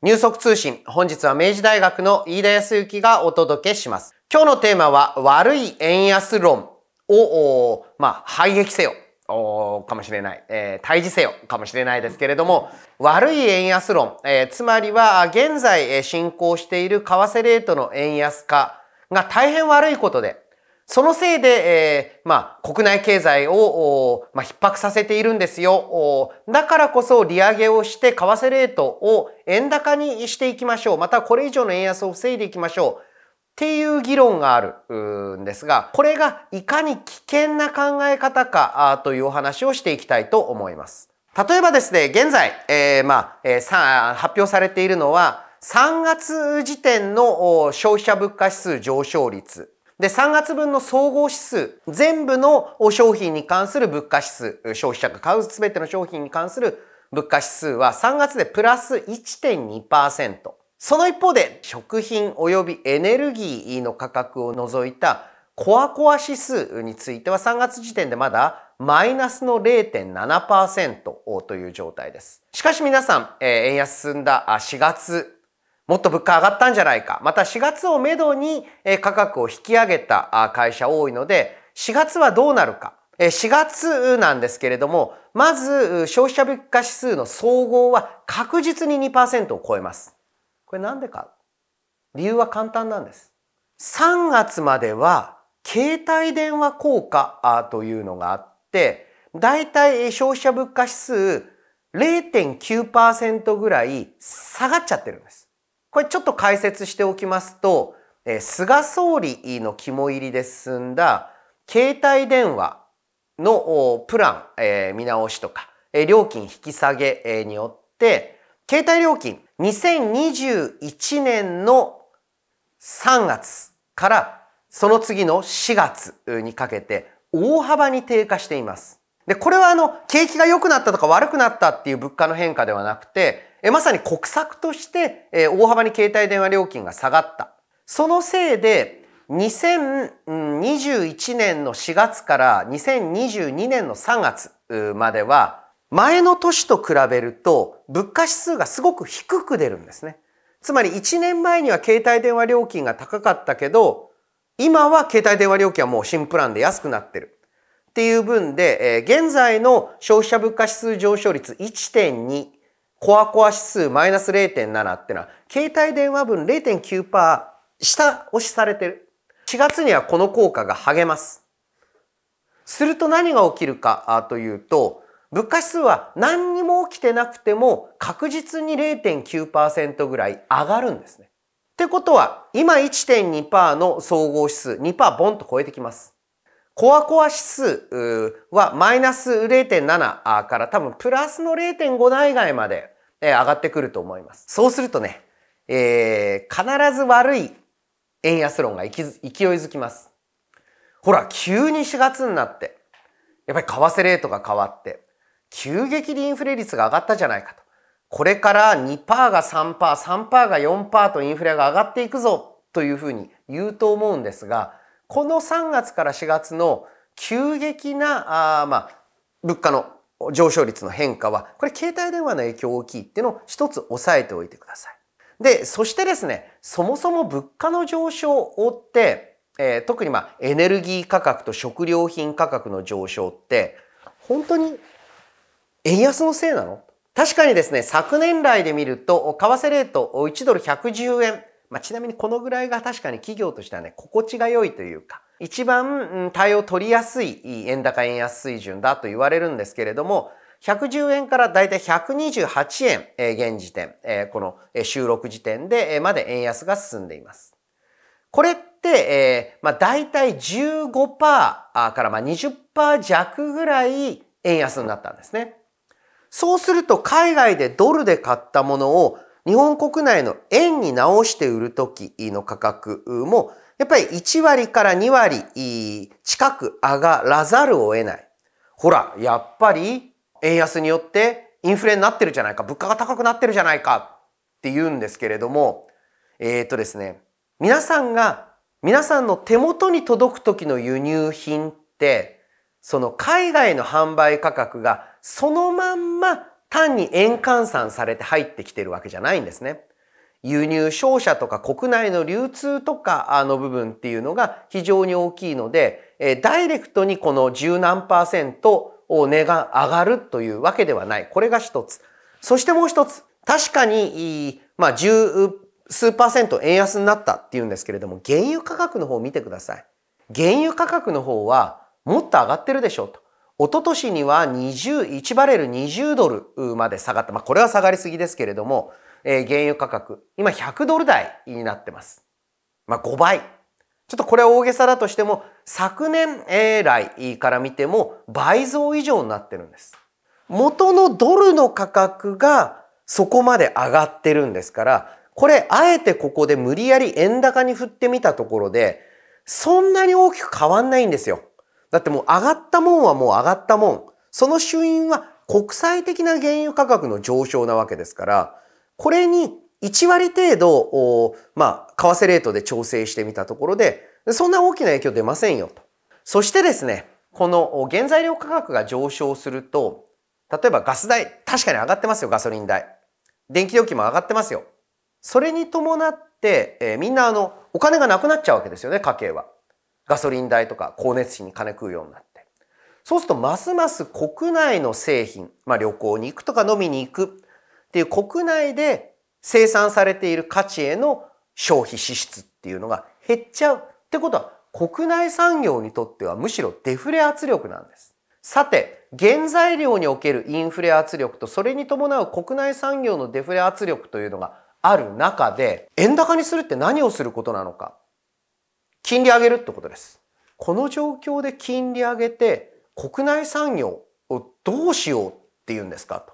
入足通信、本日は明治大学の飯田康之がお届けします。今日のテーマは、悪い円安論を、まあ、排撃せよ。かもしれない、えー、退治せよかもしれないですけれども、悪い円安論、えー、つまりは現在進行している為替レートの円安化が大変悪いことで、そのせいで、えー、まあ、国内経済を、まあ、逼迫させているんですよ。だからこそ利上げをして為替レートを円高にしていきましょう。またこれ以上の円安を防いでいきましょう。っていう議論があるんですが、これがいかに危険な考え方かというお話をしていきたいと思います。例えばですね、現在、えー、まあ、えー、さ発表されているのは、3月時点の消費者物価指数上昇率で、3月分の総合指数、全部の商品に関する物価指数、消費者が買うすべての商品に関する物価指数は3月でプラス1.2%。その一方で、食品及びエネルギーの価格を除いたコアコア指数については3月時点でまだマイナスの0.7%という状態です。しかし皆さん、え円安進んだ4月もっと物価上がったんじゃないか。また4月をめどに価格を引き上げた会社多いので、4月はどうなるか。4月なんですけれども、まず消費者物価指数の総合は確実に2%を超えます。これなんでか理由は簡単なんです。3月までは携帯電話効果というのがあって、だいたい消費者物価指数0.9%ぐらい下がっちゃってるんです。これちょっと解説しておきますと、え菅総理の肝入りで進んだ携帯電話のプラン、え見直しとか、え料金引き下げ、えによって、携帯料金2021年の3月からその次の4月にかけて大幅に低下しています。で、これはあの、景気が良くなったとか悪くなったっていう物価の変化ではなくて、えまさに国策として、え大幅に携帯電話料金が下がった。そのせいで、2021年の4月から2022年の3月までは、前の年と比べると物価指数がすごく低く出るんですね。つまり1年前には携帯電話料金が高かったけど、今は携帯電話料金はもう新プランで安くなってる。っていう分で、えー、現在の消費者物価指数上昇率1.2、コアコア指数マイナス0.7ってのは、携帯電話分0.9%下押しされてる。4月にはこの効果が励ます。すると何が起きるかというと、物価指数は何にも起きてなくても確実に0.9%ぐらい上がるんですね。ってことは、今1.2%の総合指数、2%ボンと超えてきます。コアコア指数はマイナス0.7から多分プラスの0.5台外まで上がってくると思います。そうするとね、えー、必ず悪い円安論が勢いづきます。ほら、急に4月になって、やっぱり為替レートが変わって、急激にインフレ率が上がったじゃないかと。これから2%が3%、3%が4%とインフレが上がっていくぞというふうに言うと思うんですが、この3月から4月の急激な、あまあ、物価の上昇率の変化は、これ携帯電話の影響大きいっていうのを一つ押さえておいてください。で、そしてですね、そもそも物価の上昇を追って、えー、特にまあエネルギー価格と食料品価格の上昇って、本当に円安のせいなの確かにですね、昨年来で見ると、為替レート1ドル110円まあ、ちなみにこのぐらいが確かに企業としてはね、心地が良いというか、一番対応取りやすい円高円安水準だと言われるんですけれども、110円からだいたい128円、え現時点、えこの収録時点で、えまで円安が進んでいます。これって、えーまあ、大体15%からまあ20%弱ぐらい円安になったんですね。そうすると海外でドルで買ったものを日本国内の円に直して売るときの価格も、やっぱり1割から2割近く上がらざるを得ない。ほら、やっぱり円安によってインフレになってるじゃないか、物価が高くなってるじゃないかって言うんですけれども、えー、っとですね、皆さんが、皆さんの手元に届く時の輸入品って、その海外の販売価格がそのまんま単に円換算されて入ってきてるわけじゃないんですね。輸入商社とか国内の流通とかの部分っていうのが非常に大きいので、えダイレクトにこの十何パーセントを値が上がるというわけではない。これが一つ。そしてもう一つ。確かに、まあ、十数パーセント円安になったっていうんですけれども、原油価格の方を見てください。原油価格の方はもっと上がってるでしょうと。一昨年には20 1バレル20ドルまで下がった。まあ、これは下がりすぎですけれども、えー、原油価格、今100ドル台になってます。まあ、5倍。ちょっとこれは大げさだとしても、昨年来から見ても倍増以上になってるんです。元のドルの価格がそこまで上がってるんですから、これ、あえてここで無理やり円高に振ってみたところで、そんなに大きく変わんないんですよ。だってもう上がったもんはもう上がったもん。その主因は国際的な原油価格の上昇なわけですから、これに1割程度、まあ、為替レートで調整してみたところで、そんな大きな影響出ませんよと。そしてですね、この原材料価格が上昇すると、例えばガス代、確かに上がってますよ、ガソリン代。電気料金も上がってますよ。それに伴って、えー、みんなあの、お金がなくなっちゃうわけですよね、家計は。ガソリン代とか光熱費に金食うようになって。そうするとますます国内の製品、まあ旅行に行くとか飲みに行くっていう国内で生産されている価値への消費支出っていうのが減っちゃう。ってことは国内産業にとってはむしろデフレ圧力なんです。さて、原材料におけるインフレ圧力とそれに伴う国内産業のデフレ圧力というのがある中で、円高にするって何をすることなのか。金利上げるってことです。この状況で金利上げて国内産業をどうしようっていうんですかと。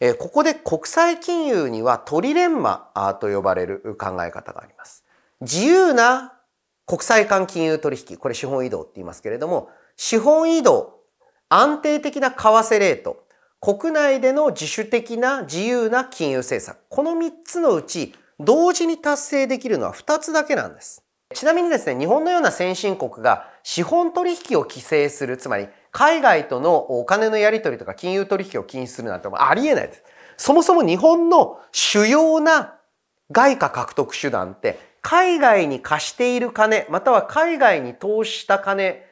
えー、ここで国際金融にはトリレンマと呼ばれる考え方があります。自由な国際間金融取引、これ資本移動って言いますけれども、資本移動、安定的な為替レート、国内での自主的な自由な金融政策、この3つのうち同時に達成できるのは2つだけなんです。ちなみにですね、日本のような先進国が資本取引を規制する、つまり海外とのお金のやり取りとか金融取引を禁止するなんてありえないです。そもそも日本の主要な外貨獲得手段って海外に貸している金、または海外に投資した金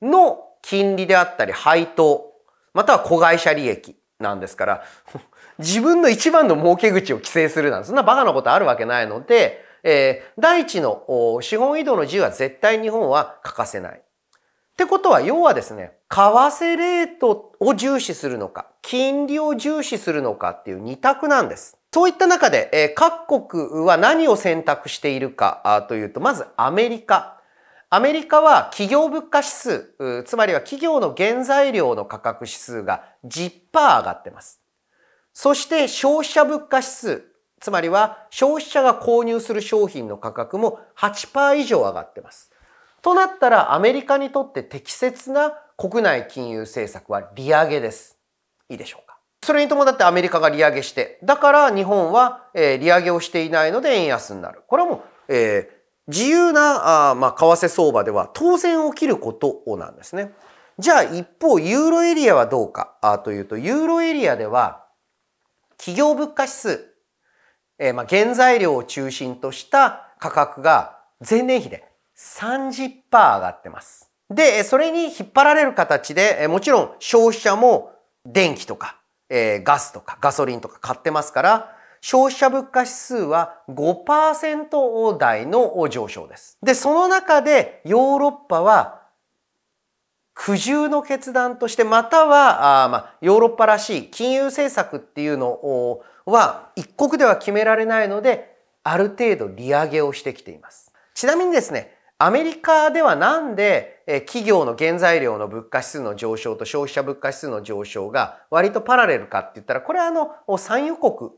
の金利であったり配当、または子会社利益なんですから、自分の一番の儲け口を規制するなんて、そんなバカなことあるわけないので、えー、第一の資本移動の自由は絶対日本は欠かせない。ってことは、要はですね、為替レートを重視するのか、金利を重視するのかっていう二択なんです。そういった中で、えー、各国は何を選択しているかというと、まずアメリカ。アメリカは企業物価指数、つまりは企業の原材料の価格指数が10%上がってます。そして消費者物価指数、つまりは消費者が購入する商品の価格も8%以上上がってます。となったらアメリカにとって適切な国内金融政策は利上げです。いいでしょうかそれに伴ってアメリカが利上げして、だから日本は、え利上げをしていないので円安になる。これはもう、えー、自由なあ、まあ、為替相場では当然起きることなんですね。じゃあ一方、ユーロエリアはどうかあというと、ユーロエリアでは企業物価指数、えー、まあ原材料を中心とした価格が前年比で30%上がってます。で、それに引っ張られる形で、もちろん消費者も電気とか、えー、ガスとかガソリンとか買ってますから、消費者物価指数は5%台の上昇です。で、その中でヨーロッパは苦渋の決断として、または、あまあ、ヨーロッパらしい金融政策っていうのは、一国では決められないので、ある程度利上げをしてきています。ちなみにですね、アメリカではなんで、え企業の原材料の物価指数の上昇と消費者物価指数の上昇が割とパラレルかって言ったら、これはあの、産油国、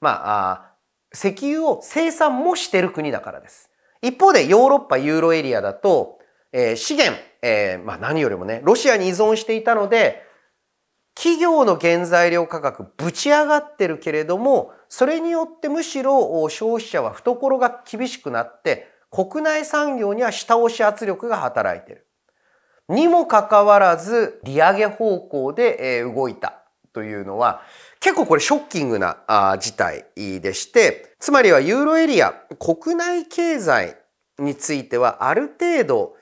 まあ、石油を生産もしてる国だからです。一方でヨーロッパユーロエリアだと、えー、資源、えー、まあ、何よりもね、ロシアに依存していたので、企業の原材料価格ぶち上がってるけれども、それによってむしろ消費者は懐が厳しくなって、国内産業には下押し圧力が働いてる。にもかかわらず、利上げ方向で動いたというのは、結構これショッキングな事態でして、つまりはユーロエリア、国内経済についてはある程度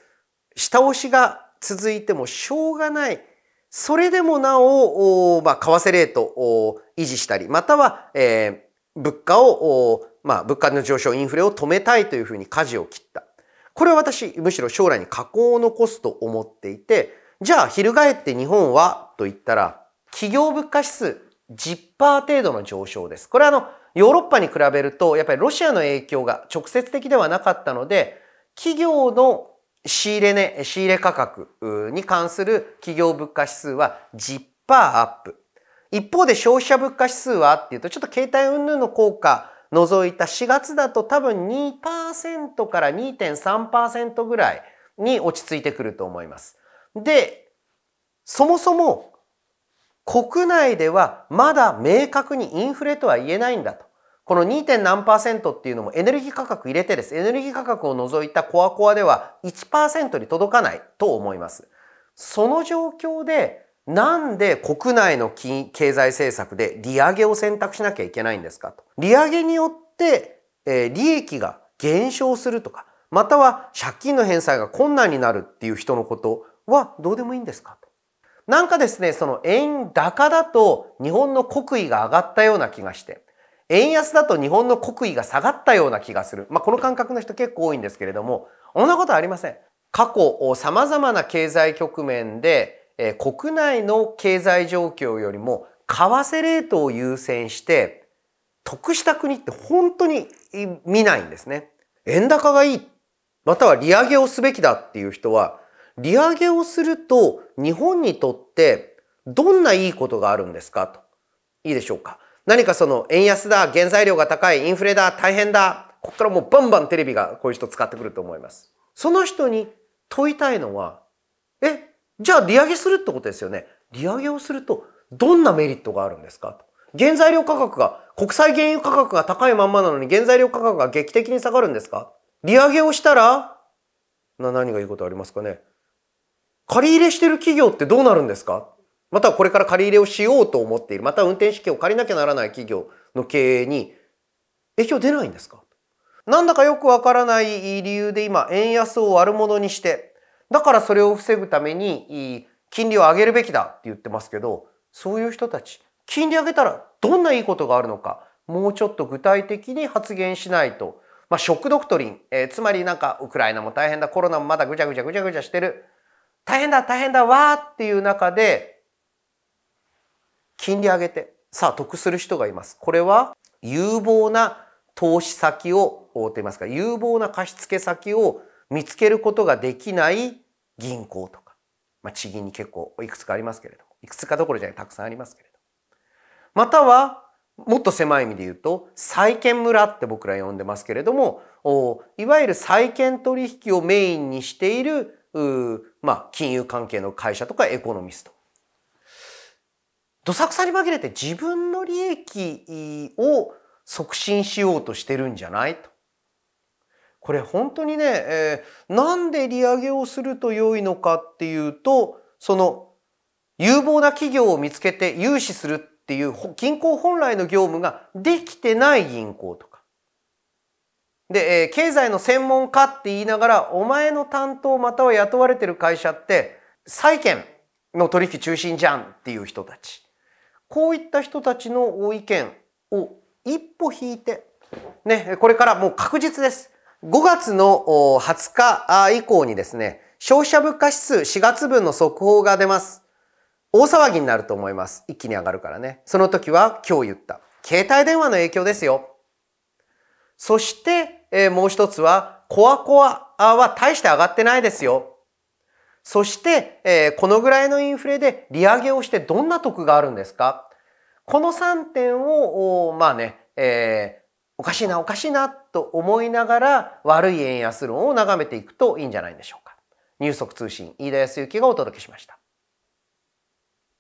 下押しが続いてもしょうがない。それでもなお、まあ、為替レートを維持したり、または、えー、物価を、まあ、物価の上昇、インフレを止めたいというふうに舵を切った。これは私、むしろ将来に加工を残すと思っていて、じゃあ、翻って日本はと言ったら、企業物価指数10%程度の上昇です。これはあの、ヨーロッパに比べると、やっぱりロシアの影響が直接的ではなかったので、企業の仕入れ値、仕入れ価格に関する企業物価指数は10%アップ。一方で消費者物価指数はっていうと、ちょっと携帯云々の効果除いた4月だと多分2%から2.3%ぐらいに落ち着いてくると思います。で、そもそも国内ではまだ明確にインフレとは言えないんだと。この 2. 点何っていうのもエネルギー価格入れてです。エネルギー価格を除いたコアコアでは1%に届かないと思います。その状況でなんで国内の経済政策で利上げを選択しなきゃいけないんですかと。利上げによって、え利益が減少するとか、または借金の返済が困難になるっていう人のことはどうでもいいんですかと。なんかですね、その円高だと日本の国威が上がったような気がして、円安だと日本の国威が下がったような気がする。まあ、この感覚の人結構多いんですけれども、そんなことはありません。過去、様々な経済局面で、え国内の経済状況よりも、為替レートを優先して、得した国って本当に見ないんですね。円高がいい、または利上げをすべきだっていう人は、利上げをすると日本にとってどんないいことがあるんですかと。いいでしょうか。何かその円安だ、原材料が高い、インフレだ、大変だ、こっからもうバンバンテレビがこういう人使ってくると思います。その人に問いたいのは、え、じゃあ利上げするってことですよね。利上げをするとどんなメリットがあるんですかと。原材料価格が、国際原油価格が高いまんまなのに原材料価格が劇的に下がるんですか利上げをしたら、な、何がいいことありますかね借り入れしてる企業ってどうなるんですかまたはこれから借り入れをしようと思っている、また運転資金を借りなきゃならない企業の経営に影響出ないんですかなんだかよくわからない理由で今、円安を悪者にして、だからそれを防ぐために金利を上げるべきだって言ってますけど、そういう人たち、金利上げたらどんないいことがあるのか、もうちょっと具体的に発言しないと。まあ、ショックドクトリン、えー、つまりなんかウクライナも大変だ、コロナもまだぐちゃぐちゃぐちゃぐちゃしてる。大変だ、大変だ、わーっていう中で、金利上げて、さあ得する人がいます。これは有望な投資先を、と言いますか、有望な貸付先を見つけることができない銀行とか、まあ、地銀に結構いくつかありますけれども、いくつかどころじゃないたくさんありますけれどまたは、もっと狭い意味で言うと、債券村って僕ら呼んでますけれども、いわゆる債券取引をメインにしている、まあ、金融関係の会社とかエコノミスト。どさくさに紛れて自分の利益を促進しようとしてるんじゃないと。これ本当にね、えー、なんで利上げをすると良いのかっていうと、その有望な企業を見つけて融資するっていう銀行本来の業務ができてない銀行とか。で、えー、経済の専門家って言いながら、お前の担当または雇われてる会社って、債券の取引中心じゃんっていう人たち。こういった人たちの意見を一歩引いて、ね、これからもう確実です。5月の20日以降にですね、消費者物価指数4月分の速報が出ます。大騒ぎになると思います。一気に上がるからね。その時は今日言った。携帯電話の影響ですよ。そして、えー、もう一つは、コアコアは大して上がってないですよ。そして、えー、このぐらいのインフレで利上げをしてどんな得があるんですかこの3点を、まあね、えー、おかしいな、おかしいなと思いながら悪い円安論を眺めていくといいんじゃないでしょうか。ス速通信、飯田康之がお届けしました。